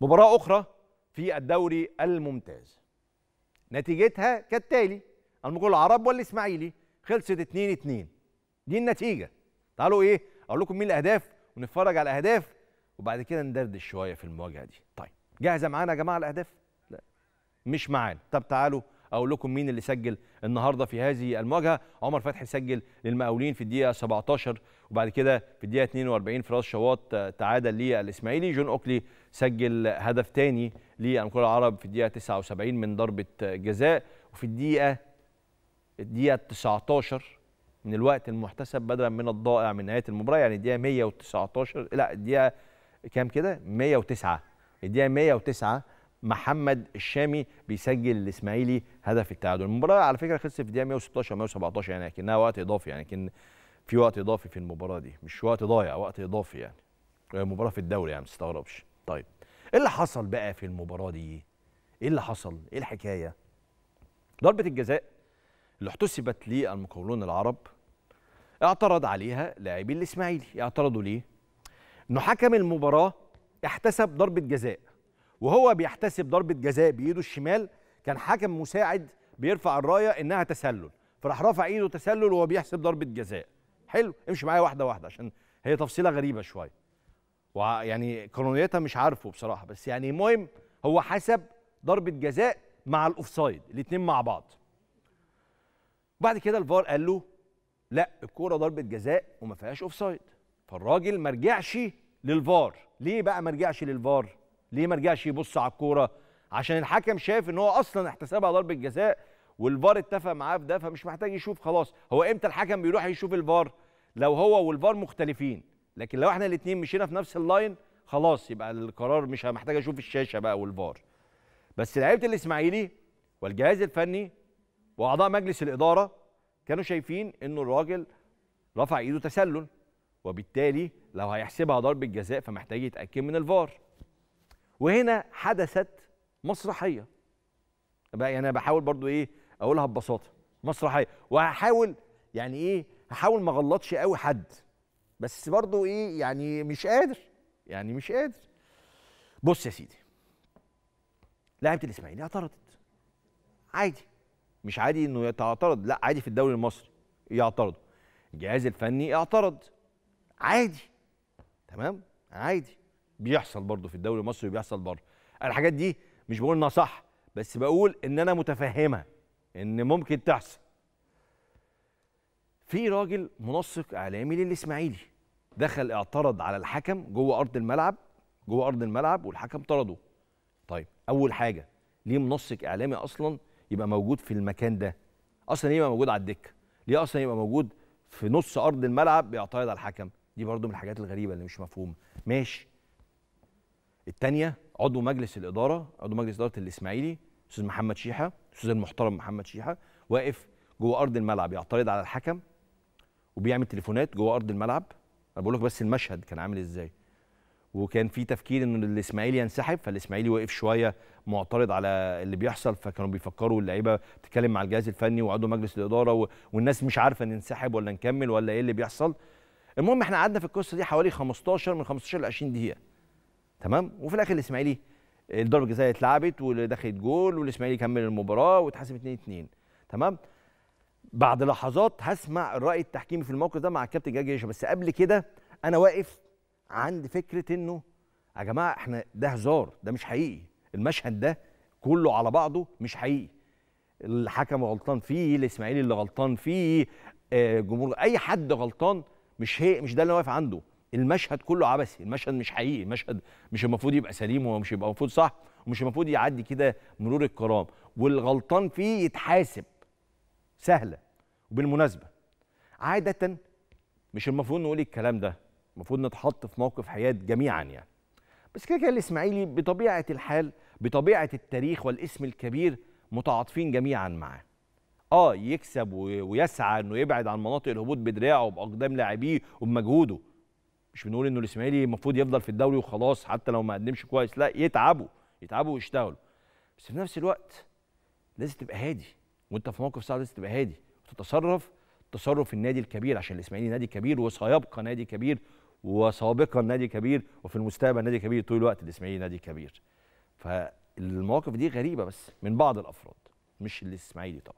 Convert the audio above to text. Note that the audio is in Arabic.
مباراة أخرى في الدوري الممتاز نتيجتها كالتالي المقول العرب والإسماعيلي خلصت 2-2 دي النتيجة تعالوا إيه أقول لكم مين الأهداف ونتفرج على الأهداف وبعد كده ندردش شوية في المواجهة دي طيب جاهزة معانا يا جماعة الأهداف؟ لا مش معانا طب تعالوا اقول لكم مين اللي سجل النهارده في هذه المواجهه عمر فتحي سجل للمقاولين في الدقيقه 17 وبعد كده في الدقيقه 42 فراس شواط آه، تعادل للاسماعيلي جون اوكلي سجل هدف ثاني للكره العرب في الدقيقه 79 من ضربه آه، جزاء وفي الدقيقه الدقيقه 19 من الوقت المحتسب بدلا من الضائع من نهايه المباراه يعني الدقيقه 119 لا الدقيقه كام كده 109 الدقيقه 109 محمد الشامي بيسجل الاسماعيلي هدف التعادل المباراه على فكره خلصت في الدقيقه 116 117 يعني كانها وقت اضافي يعني كان في وقت اضافي في المباراه دي مش وقت ضايع وقت اضافي يعني آه، مباراه في الدوري يعني ما تستغربش طيب ايه اللي حصل بقى في المباراه دي ايه اللي حصل ايه الحكايه ضربه الجزاء اللي احتسبت للمقاولون العرب اعترض عليها لاعبي الاسماعيلي اعترضوا ليه انه حكم المباراه احتسب ضربه جزاء وهو بيحتسب ضربه جزاء بايده الشمال كان حكم مساعد بيرفع الرايه انها تسلل فراح رافع ايده تسلل وهو بيحسب ضربه جزاء حلو امشي معايا واحده واحده عشان هي تفصيله غريبه شويه ويعني قانونيتها مش عارفه بصراحه بس يعني المهم هو حسب ضربه جزاء مع الاوفسايد الاثنين مع بعض بعد كده الفار قال له لا الكوره ضربه جزاء وما فيهاش اوفسايد فالراجل ما رجعش للفار ليه بقى ما رجعش للفار ليه ما رجعش يبص على الكوره عشان الحكم شاف ان هو اصلا احتسبها ضربه جزاء والفار اتفق معاه في ده فمش محتاج يشوف خلاص هو امتى الحكم بيروح يشوف الفار لو هو والفار مختلفين لكن لو احنا الاثنين مشينا في نفس اللاين خلاص يبقى القرار مش محتاج اشوف الشاشه بقى والفار بس لعيبه الاسماعيلي والجهاز الفني واعضاء مجلس الاداره كانوا شايفين انه الراجل رفع ايده تسلل وبالتالي لو هيحسبها ضربه جزاء فمحتاج يتاكد من الفار وهنا حدثت مسرحيه يعني انا بحاول برضو ايه اقولها ببساطه مسرحيه وهحاول يعني ايه هحاول ما اغلطش قوي حد بس برضو ايه يعني مش قادر يعني مش قادر بص يا سيدي لعبة الاسماعيلي اعترضت عادي مش عادي انه يتعترض لا عادي في الدوري المصري يعترضوا الجهاز الفني اعترض عادي تمام عادي بيحصل برضه في الدوري المصري وبيحصل بره الحاجات دي مش بقول انها صح بس بقول ان انا متفهمه ان ممكن تحصل في راجل منسق اعلامي للاسماعيلي دخل اعترض على الحكم جوه ارض الملعب جوه ارض الملعب والحكم طرده طيب اول حاجه ليه منسق اعلامي اصلا يبقى موجود في المكان ده اصلا يبقى موجود على الدكه ليه اصلا يبقى موجود في نص ارض الملعب بيعترض على الحكم دي برضو من الحاجات الغريبه اللي مش مفهومه ماشي الثانيه عضو مجلس الاداره عضو مجلس اداره الاسماعيلي استاذ محمد شيحه الاستاذ المحترم محمد شيحه واقف جوه ارض الملعب يعترض على الحكم وبيعمل تليفونات جوه ارض الملعب انا بقول لك بس المشهد كان عامل ازاي وكان في تفكير ان الاسماعيلي ينسحب فالاسماعيلي واقف شويه معترض على اللي بيحصل فكانوا بيفكروا اللعيبه بتتكلم مع الجهاز الفني وعضو مجلس الاداره والناس مش عارفه ننسحب ولا نكمل ولا ايه اللي بيحصل المهم احنا قعدنا في القصه دي حوالي 15 من 15 ل 20 دقيقه تمام وفي الاخر الاسماعيلي الضربه الجزائيه اتلعبت ودخلت جول والاسماعيلي كمل المباراه واتحسم 2 2 تمام بعد لحظات هسمع الراي التحكيمي في الموقف ده مع الكابتن جاجي جيشه بس قبل كده انا واقف عند فكره انه يا جماعه احنا ده هزار ده مش حقيقي المشهد ده كله على بعضه مش حقيقي الحكم غلطان فيه الاسماعيلي اللي غلطان فيه آه، جمهور اي حد غلطان مش هي مش ده اللي واقف عنده المشهد كله عبثي المشهد مش حقيقي المشهد مش المفروض يبقى سليم ومش يبقى المفروض صح ومش المفروض يعدي كده مرور الكرام والغلطان فيه يتحاسب سهله وبالمناسبه عاده مش المفروض نقول الكلام ده المفروض نتحط في موقف حياه جميعا يعني بس كده كده الاسماعيلي بطبيعه الحال بطبيعه التاريخ والاسم الكبير متعاطفين جميعا معاه اه يكسب ويسعى انه يبعد عن مناطق الهبوط بدراعه وباقدام لاعبيه وبمجهوده مش بنقول انه الاسماعيلي المفروض يفضل في الدوري وخلاص حتى لو ما قدمش كويس لا يتعبوا يتعبوا ويشتغلوا بس في نفس الوقت لازم تبقى هادي وانت في موقف صعب لازم تبقى هادي وتتصرف تصرف النادي الكبير عشان الاسماعيلي نادي كبير وسيبقى نادي كبير وسابقا نادي كبير وفي المستقبل نادي كبير طول الوقت الاسماعيلي نادي كبير فالمواقف دي غريبه بس من بعض الافراد مش الاسماعيلي طبعا